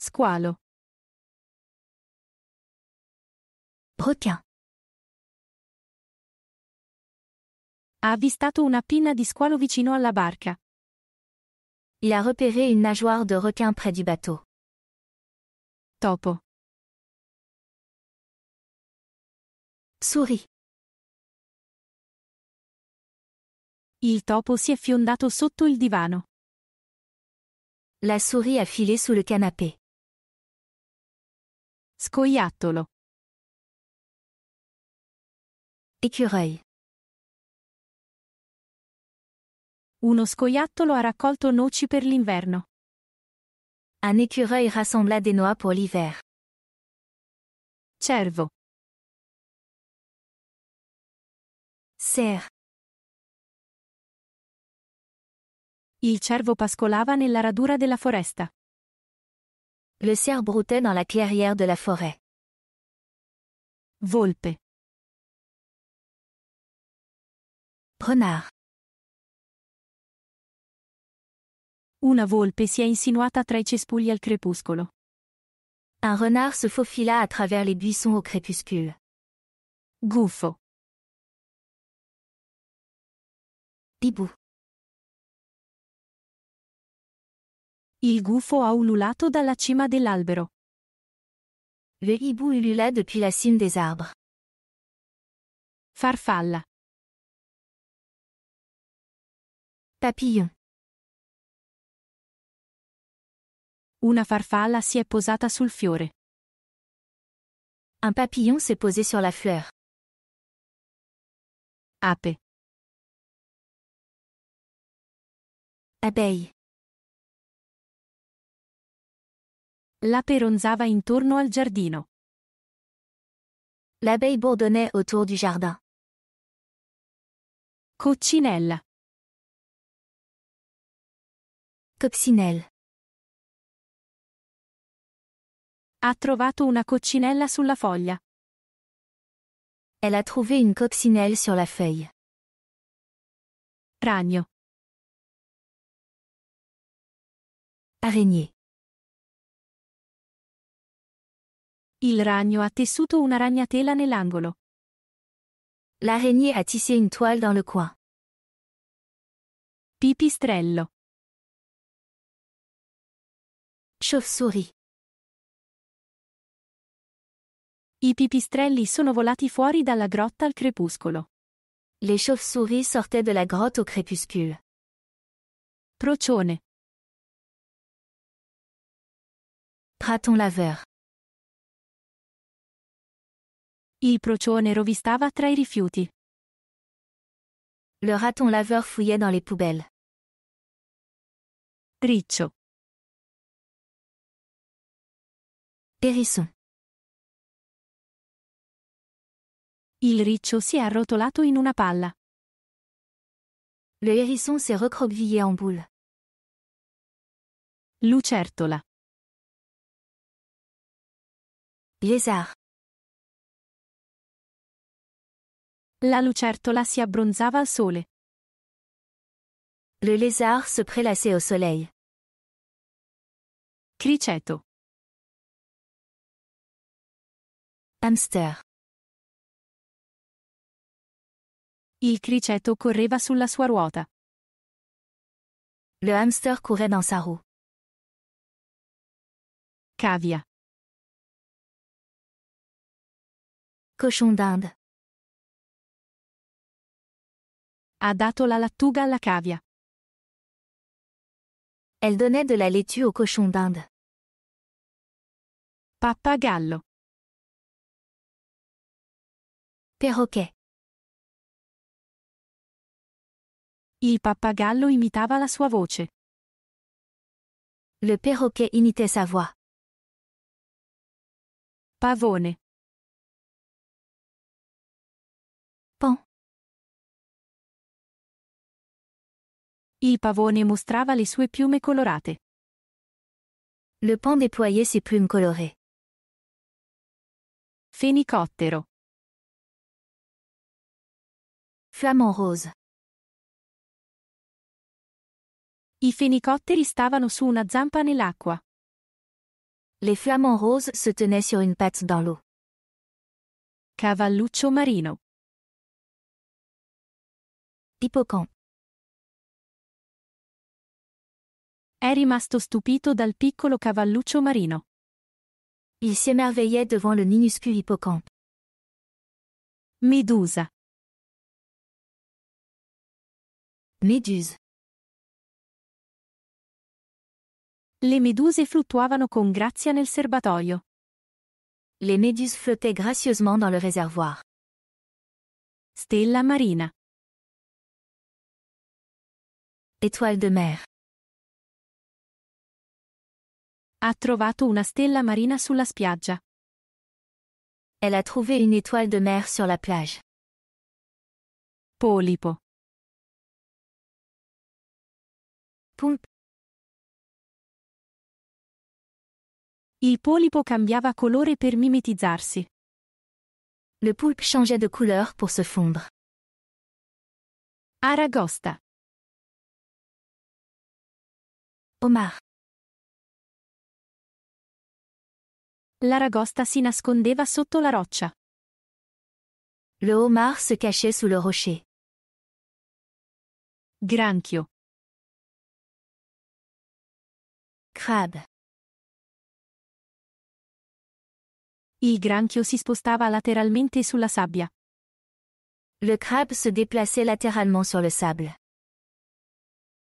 Squalo. Requin. Ha avvistato una pinna di squalo vicino alla barca. Il a repéré une nageoire de requin près du bateau. Topo. Souris. Il topo si è fiondato sotto il divano. La souris a filé sous le canapé. Scoiattolo. Écureuil. Uno scoiattolo ha raccolto noci per l'inverno. Un écureuil rassembla des noix pour l'hiver. Cervo. Cerf. Il cervo pascolava nella radura della foresta. Le cerf broutait dans la clairière de la forêt. Volpe. Renard. Una volpe si è insinuata tra i cespugli al crepuscolo. Un renard se faufila à travers les buissons au crépuscule. Gouffo. Bibou. Il gufo ha ululato dalla cima dell'albero. Le hibou ulula depuis la cime des arbres. Farfalla. Papillon. Una farfalla si è posata sul fiore. Un papillon s'est posé sur la fleur. Ape. Abeille. La peronzava intorno al giardino. L'abeille bourdonnait autour du jardin. Coccinella. Coccinelle. Ha trovato una coccinella sulla foglia. Elle a trouvé une coccinelle sur la feuille. Ragno. Araignée. Il ragno ha tessuto una ragnatela nell'angolo. L'araignée a tissé une toile dans le coin. Pipistrello. Chauve-souris. I pipistrelli sono volati fuori dalla grotta al crepuscolo. Les chauves-souris sortaient de la grotte au crépuscule. Procione. Praton laveur. Il procione rovistava tra i rifiuti. Le raton laveur fouillait dans les poubelles. Riccio. Perisson. Il riccio si è arrotolato in una palla. Le hérisson s'est recroquevillé en boule. Lucertola. Lézard. La lucertola si abbronzava al sole. Le lézard se prélassait au soleil. Criceto. Hamster. Il criceto correva sulla sua ruota. Le hamster courait dans sa roue. Cavia. Cochon d'Inde. Ha dato la lattuga alla cavia. Elle donnait de la laitue au cochon d'Inde. Pappagallo. Perroquet. Il pappagallo imitava la sua voce. Le perroquet imitait sa voix. Pavone. Pan. Il pavone mostrava le sue piume colorate. Le pan déployait ses plumes colorées. Fenicottero. Flamand rose. I fenicotteri stavano su una zampa nell'acqua. Les flamands roses se tenaient sur une patte dans l'eau. Cavalluccio marino. Hippocamp. È rimasto stupito dal piccolo cavalluccio marino. Il s'émerveillait devant le minuscule hippocampe. Medusa. Méduse. Le meduse fluttuavano con grazia nel serbatoio. Le meduse flottaient gracieusement dans le réservoir. Stella marina. Étoile de mer. Ha trovato una stella marina sulla spiaggia. Elle a trouvé une étoile de mer sur la plage. Polipo. Pump. Il polipo cambiava colore per mimetizzarsi. Le poulpe changeait de couleur pour se fondre. Aragosta. Omar. L'aragosta si nascondeva sotto la roccia. Le homard se cachait sous le rocher. Granchio. Crabe. Il granchio si spostava lateralmente sulla sabbia. Le crabe se déplaçait latéralement sur le sable.